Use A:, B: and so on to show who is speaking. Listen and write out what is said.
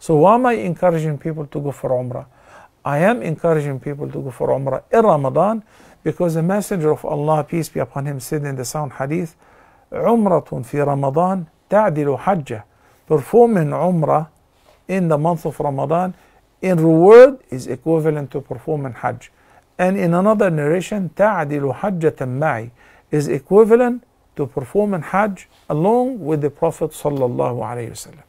A: So why am I encouraging people to go for Umrah? I am encouraging people to go for Umrah in Ramadan because the Messenger of Allah, peace be upon him, said in the sound hadith, Umratun fi Ramadan ta'dilu Hajj. Performing Umrah in the month of Ramadan in reward is equivalent to performing Hajj. And in another narration, ta'dilu hajjatan ma'i is equivalent to performing Hajj along with the Prophet sallallahu alayhi wasallam.